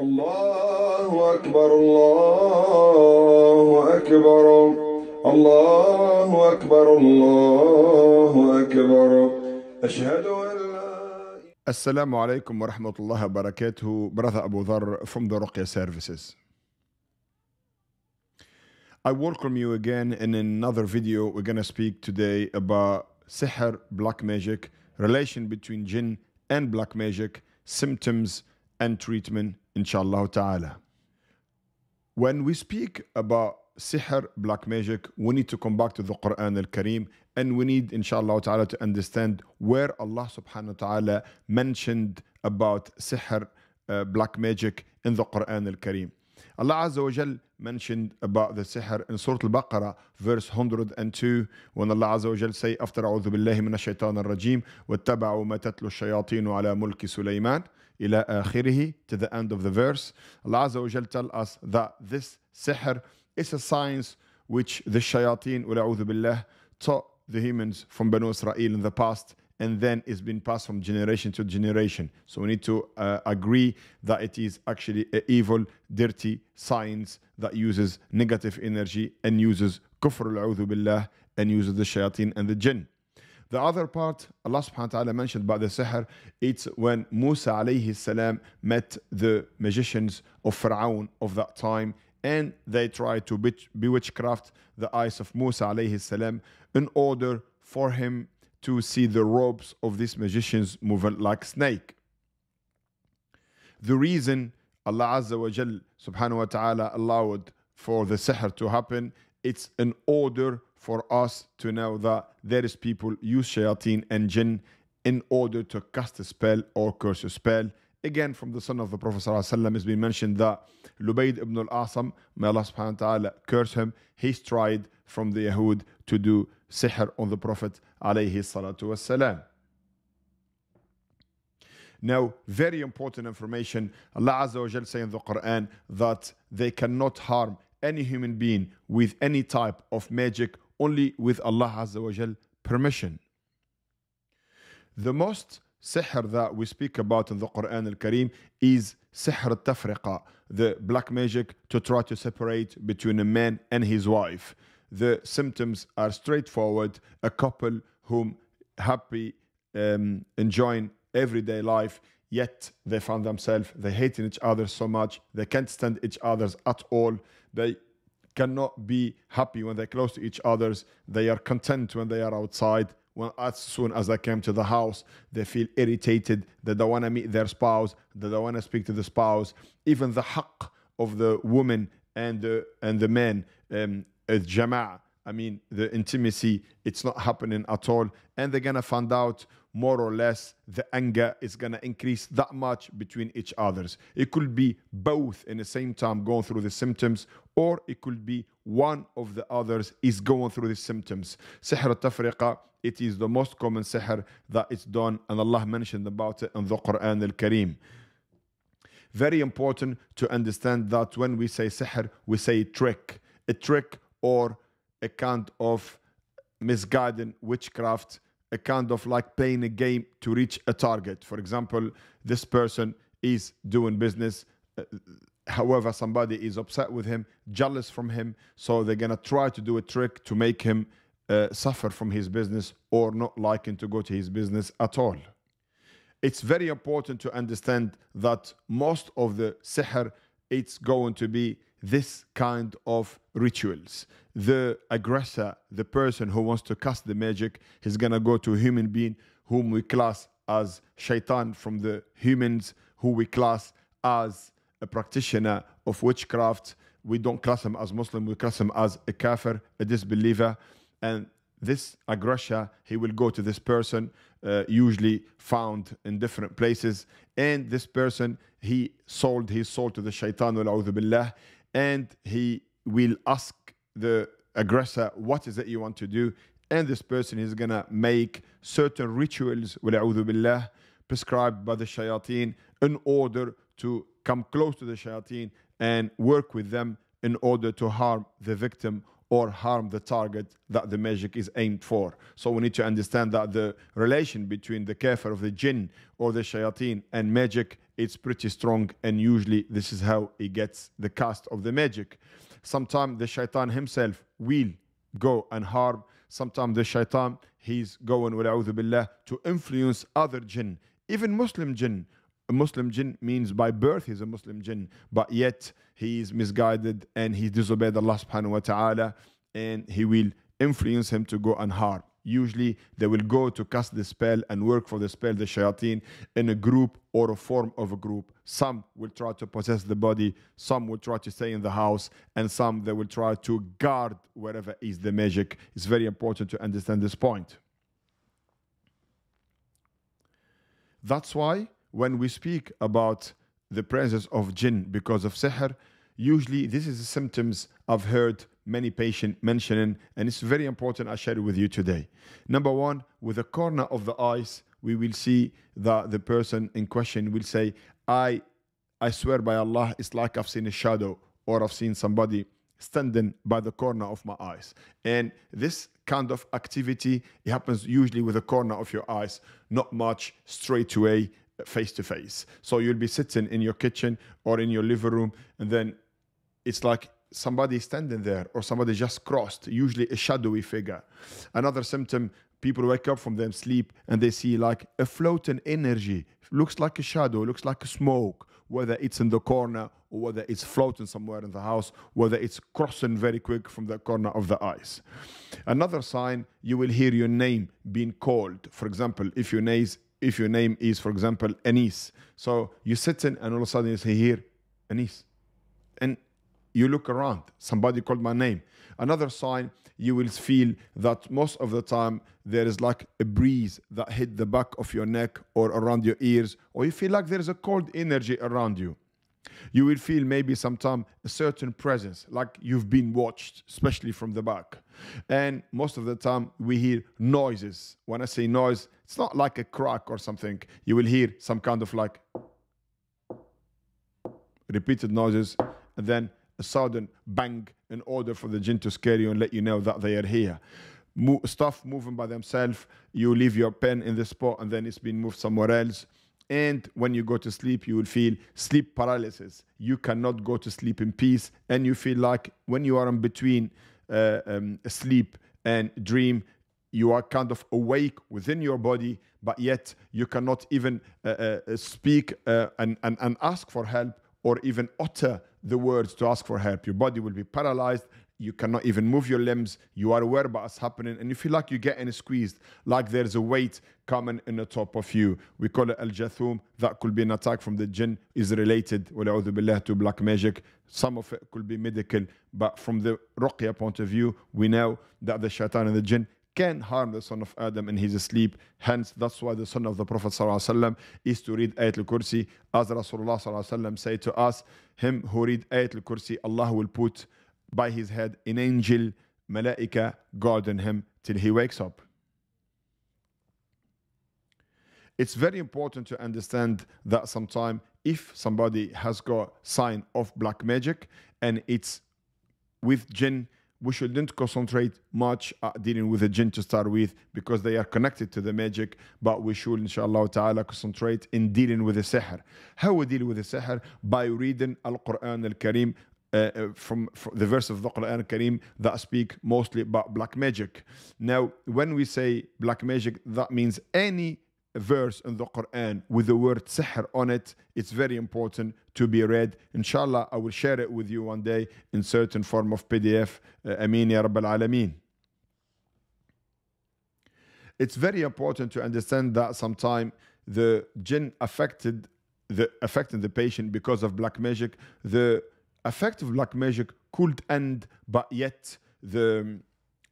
الله أكبر الله أكبر الله أكبر الله أكبر أشهد أن لا السلام عليكم ورحمة الله وبركاته brother Abu Dhar from the Ruqya services I welcome you again in another video we're gonna speak today about sihr black magic relation between jinn and black magic symptoms and treatment inshallah ta'ala. When we speak about sihr, black magic, we need to come back to the Quran al-Kareem and we need inshallah ta'ala to understand where Allah subhanahu wa ta'ala mentioned about sihr, uh, black magic in the Quran al-Kareem. Allah Azza wa Jal mentioned about the sihr in Surah Al-Baqarah, verse 102, when Allah Azza wa Jal say, after أعوذ بالله من الشيطان الرجيم, واتبعوا ما تتلو الشياطين على ملك سليمان. إلى آخره to the end of the verse. Allah Azza wa Jal tell us that this sihr is a science which the shayateen, ula'udhu billah, taught the humans from Banu Israel in the past and then it's been passed from generation to generation. So we need to uh, agree that it is actually an evil, dirty science that uses negative energy and uses kufr al-a'udhu billah and uses the shayateen and the jinn. The other part Allah subhanahu wa ta'ala mentioned about the sihr, it's when Musa alayhi salam met the magicians of Fir'aun of that time and they tried to bewitchcraft the eyes of Musa alayhi salam in order for him to see the robes of these magicians moving like snake. The reason Allah Azza wa Jal subhanahu wa ta'ala allowed for the sihr to happen, it's in order for us to know that there is people use shayateen and jinn in order to cast a spell or curse a spell. Again, from the son of the Prophet ﷺ, it's been mentioned that Lubayd ibn al-Asam, may Allah subhanahu wa ta'ala curse him, he's tried from the Yahud to do sihr on the Prophet alayhi salatu wasalam. Now, very important information. Allah Azza wa Jal say in the Quran that they cannot harm any human being with any type of magic only with Allah Azza wa Jal permission. The most sihr that we speak about in the Quran al-Karim is sihr tafrika, tafriqa the black magic to try to separate between a man and his wife. The symptoms are straightforward. A couple whom happy, um, enjoying everyday life, yet they find themselves, they hating each other so much, they can't stand each other's at all. They cannot be happy when they're close to each others. They are content when they are outside. When as soon as they came to the house, they feel irritated. They don't want to meet their spouse. They don't want to speak to the spouse. Even the haqq of the woman and the and the man, um, jama'ah. I mean, the intimacy, it's not happening at all. And they're going to find out more or less the anger is going to increase that much between each others it could be both in the same time going through the symptoms or it could be one of the others is going through the symptoms سحر tafriqa it is the most common sihr that is done and Allah mentioned about it in the Quran al-Karim very important to understand that when we say sihr we say trick a trick or a kind of misguided witchcraft a kind of like playing a game to reach a target. For example, this person is doing business. Uh, however, somebody is upset with him, jealous from him. So they're going to try to do a trick to make him uh, suffer from his business or not liking to go to his business at all. It's very important to understand that most of the sihr, it's going to be this kind of rituals. The aggressor, the person who wants to cast the magic, is gonna go to a human being whom we class as shaitan from the humans who we class as a practitioner of witchcraft. We don't class him as Muslim, we class him as a kafir, a disbeliever. And this aggressor, he will go to this person, uh, usually found in different places. And this person, he sold his soul to the shaitan, billah, and he will ask the aggressor what is it you want to do and this person is going to make certain rituals billah, prescribed by the shayateen in order to come close to the shayateen and work with them in order to harm the victim or harm the target that the magic is aimed for. So we need to understand that the relation between the kafir of the jinn or the shayateen and magic it's pretty strong, and usually this is how he gets the cast of the magic. Sometimes the shaitan himself will go and harm. Sometimes the shaitan, he's going, billah, to influence other jinn, even Muslim jinn. A Muslim jinn means by birth he's a Muslim jinn, but yet he is misguided and he disobeyed Allah subhanahu wa ta'ala, and he will influence him to go and harm usually they will go to cast the spell and work for the spell the shayateen in a group or a form of a group some will try to possess the body some will try to stay in the house and some they will try to guard wherever is the magic it's very important to understand this point that's why when we speak about the presence of jinn because of sihr usually this is the symptoms i've heard many patients mentioning, and it's very important I share it with you today. Number one, with the corner of the eyes, we will see that the person in question will say, I I swear by Allah, it's like I've seen a shadow or I've seen somebody standing by the corner of my eyes. And this kind of activity it happens usually with the corner of your eyes, not much straight away face to face. So you'll be sitting in your kitchen or in your living room, and then it's like somebody standing there or somebody just crossed, usually a shadowy figure. Another symptom people wake up from their sleep and they see like a floating energy, looks like a shadow, looks like a smoke, whether it's in the corner or whether it's floating somewhere in the house, whether it's crossing very quick from the corner of the eyes. Another sign, you will hear your name being called. For example, if your name is, if your name is for example, Anis. So you're sitting and all of a sudden you say, here, Anis. And you look around somebody called my name another sign you will feel that most of the time there is like a breeze that hit the back of your neck or around your ears or you feel like there's a cold energy around you you will feel maybe sometime a certain presence like you've been watched especially from the back and most of the time we hear noises when i say noise it's not like a crack or something you will hear some kind of like repeated noises and then a sudden bang an order for the jinn to scare you and let you know that they are here. Mo- stuff moving by themselves. You leave your pen in the spot and then it's been moved somewhere else. And when you go to sleep, you will feel sleep paralysis. You cannot go to sleep in peace. And you feel like when you are in between uh, um, sleep and dream, you are kind of awake within your body, but yet you cannot even uh, uh, speak uh, and, and, and ask for help or even utter the words to ask for help. Your body will be paralyzed. You cannot even move your limbs. You are aware about what's happening, and you feel like you're getting squeezed, like there's a weight coming in the top of you. We call it al jathum. That could be an attack from the jinn. Is related, to black magic. Some of it could be medical, but from the ruqya point of view, we know that the shaitan and the jinn can harm the son of Adam in his sleep. Hence, that's why the son of the Prophet ﷺ is to read Ayat al Kursi. As Rasulullah ﷺ say to us, Him who read Ayat al Kursi, Allah will put by his head an angel, malaika, guarding him till he wakes up. It's very important to understand that sometime if somebody has got sign of black magic and it's with jinn we shouldn't concentrate much at uh, dealing with the jinn to start with because they are connected to the magic, but we should, inshallah ta'ala, concentrate in dealing with the sihr. How we deal with the sihr? By reading Al Quran Al Kareem. Uh, uh, from, from, the verse of the Quran Kareem that speak mostly about black magic. Now, when we say black magic, that means any verse in the Quran with the word sihr on it. It's very important to be read. Inshallah, I will share it with you one day in certain form of PDF. Uh, Ameen ya Rabbil Alameen. It's very important to understand that sometimes the jinn affected the affecting the patient because of black magic. The effect of black magic could end, but yet the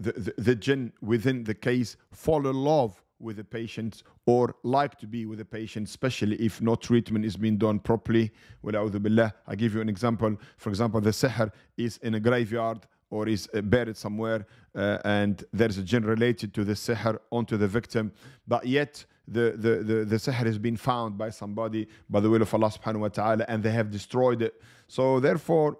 the, the, the jinn within the case fall in love with a patient or like to be with a patient, especially if no treatment is being done properly. Billah. I give you an example. For example, the seher is in a graveyard or is uh, buried somewhere, uh, and there's a jinn related to the seher onto the victim, but yet the, the, the, the seher has been found by somebody by the will of Allah subhanahu wa ta'ala and they have destroyed it. So, therefore,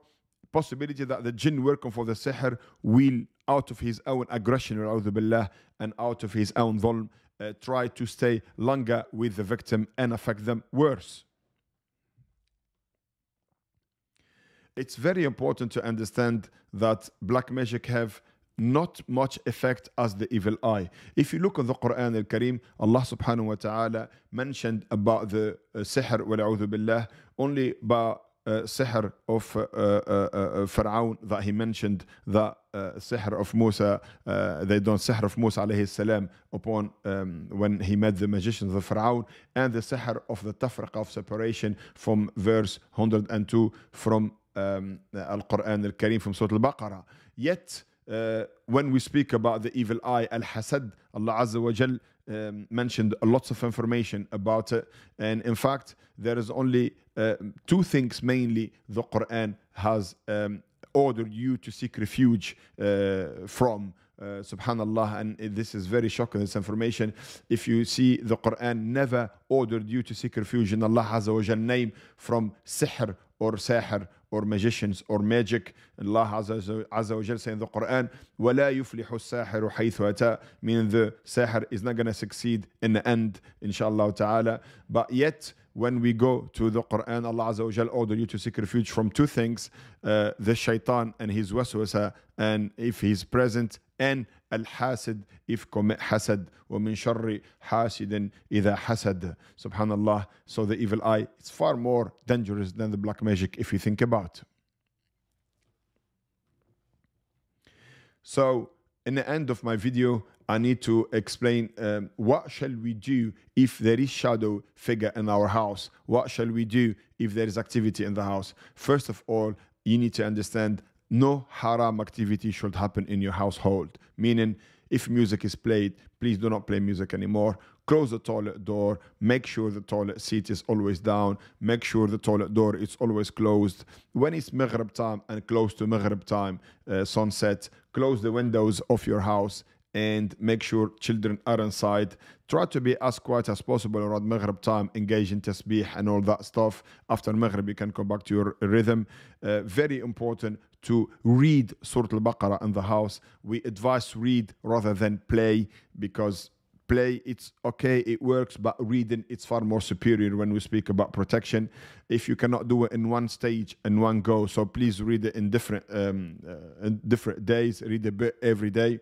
possibility that the jinn working for the seher will out of his own aggression billah, and out of his own dhulm uh, try to stay longer with the victim and affect them worse. It's very important to understand that black magic have not much effect as the evil eye. If you look at the Quran al Kareem, Allah subhanahu wa ta'ala mentioned about the uh, sihr wal billah only by uh, Sihr of uh, uh, Pharaoh that he mentioned the uh, Sihr of Musa, they done Sihr of Musa alayhi salam upon um, when he met the magicians of Pharaoh, and the Sihr of the Tafriq of separation from verse 102 from um, Al Quran Al Karim from Surah Al Baqarah. Yet Uh, when we speak about the evil eye, Al Hasad, Allah Azza wa Jal um, mentioned lots of information about it. And in fact, there is only uh, two things mainly the Quran has um, ordered you to seek refuge uh, from. Uh, subhanallah and this is very shocking this information if you see the quran never ordered you to seek refuge in allah azza wa name from sihr or ساحر or magicians or magic Allah Azza, wa Jalla says in the Quran وَلَا يُفْلِحُ السَّاحِرُ حَيْثُ أَتَى meaning the sahir is not going to succeed in the end inshallah ta'ala but yet when we go to the Quran, Allah Azza wa Jal order you to seek refuge from two things uh, the shaitan and his waswasa, and if he's present, and al hasid if commit hasad, wa min sharri hasidin idha hasad. Subhanallah. So the evil eye is far more dangerous than the black magic if you think about. So, in the end of my video, I need to explain um, what shall we do if there is shadow figure in our house? What shall we do if there is activity in the house? First of all, you need to understand no haram activity should happen in your household. Meaning, if music is played, please do not play music anymore. Close the toilet door. Make sure the toilet seat is always down. Make sure the toilet door is always closed. When it's Maghrib time and close to Maghrib time, uh, sunset, close the windows of your house and make sure children are inside. Try to be as quiet as possible around Maghrib time, engage in tasbih and all that stuff. After Maghrib, you can come back to your rhythm. Uh, very important to read Surah Al Baqarah in the house. We advise read rather than play because play it's okay it works but reading it's far more superior when we speak about protection if you cannot do it in one stage and one go so please read it in different um, uh, in different days read a bit every day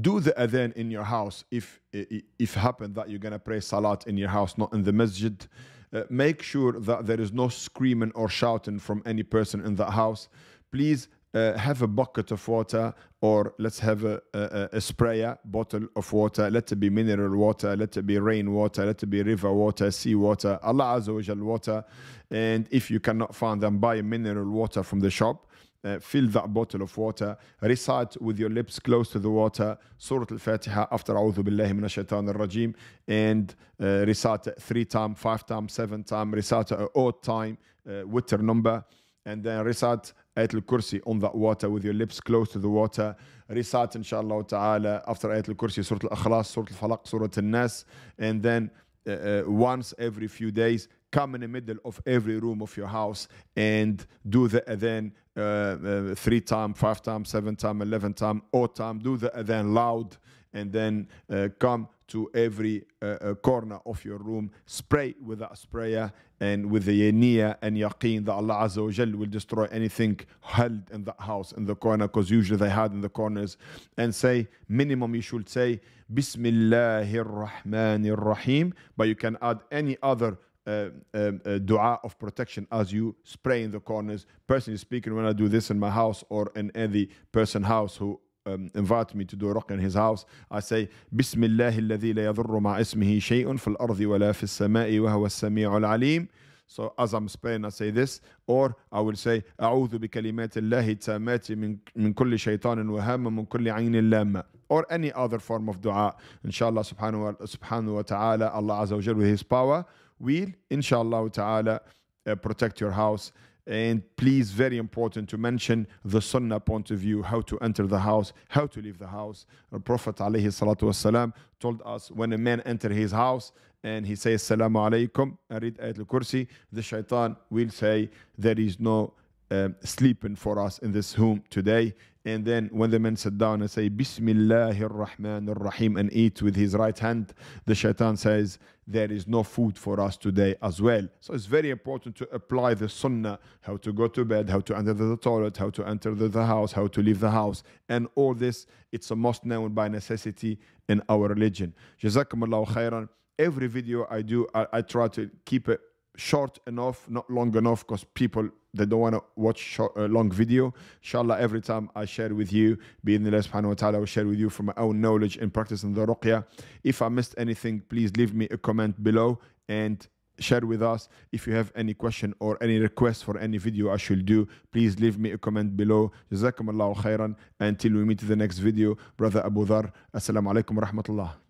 do the adhan in your house if if happen that you're going to pray salat in your house not in the masjid uh, make sure that there is no screaming or shouting from any person in that house please uh, have a bucket of water or let's have a, a, a, sprayer bottle of water let it be mineral water let it be rain water let it be river water sea water allah azza wa water and if you cannot find them buy mineral water from the shop uh, fill that bottle of water, recite with your lips close to the water Surah Al Fatiha after A'udhu Billahi Minash Shaitan Al Rajim and uh, recite three times, five times, seven times, recite an odd time, uh, number, and then recite Ayat Al Kursi on that water with your lips close to the water. Recite, inshallah ta'ala, after Ayat Al Kursi, Surah Al Akhlas, Surah Al Falaq, Surah Al Nas, and then uh, uh, once every few days come in the middle of every room of your house and do the adhan uh, uh, three time, five time, seven time, eleven time, all time. Do the then loud, and then uh, come to every uh, uh, corner of your room. Spray with that sprayer and with the yaniya and yaqeen that Allah Azza wa Jal will destroy anything held in the house in the corner, because usually they hide in the corners. And say minimum you should say Bismillahir Rahmanir Rahim, but you can add any other uh, um, uh, dua of protection as you spray in the corners. Personally speaking, when I do this in my house or in any person house who um, invite me to do rock in his house, I say, بسم الله الذي لا يضر مع اسمه شيء في الأرض ولا في السماء وهو السميع العليم. So as I'm spraying, I say this, or I will say, أعوذ بكلمات الله التامات من من كل شيطان وهامة من كل عين لامة. Or any other form of dua. Inshallah, subhanahu wa, subhanahu wa ta'ala, Allah Azza wa Jal with His power will, inshallah ta'ala, uh, protect your house. And please, very important to mention the sunnah point of view, how to enter the house, how to leave the house. The Prophet والسلام, told us when a man enter his house and he says, Salamu alaykum, and read Ayat al Kursi, the shaitan will say, There is no um, sleeping for us in this home today. And then when the man sit down and say, Bismillahir Rahmanir Rahim, and eat with his right hand, the shaitan says, there is no food for us today as well. So it's very important to apply the sunnah, how to go to bed, how to enter the toilet, how to enter the house, how to leave the house. And all this, it's a must known by necessity in our religion. Jazakumullahu khairan. Every video I do, I, I try to keep it short enough, not long enough, because people they don't want to watch short, uh, long video. Inshallah, every time I share with you, Being subhanahu wa ta'ala, I will share with you from my own knowledge and practice in the ruqya. If I missed anything, please leave me a comment below and share with us if you have any question or any request for any video I should do please leave me a comment below جزاكم الله until we meet the next video brother Abu Dhar assalamu alaikum rahmatullah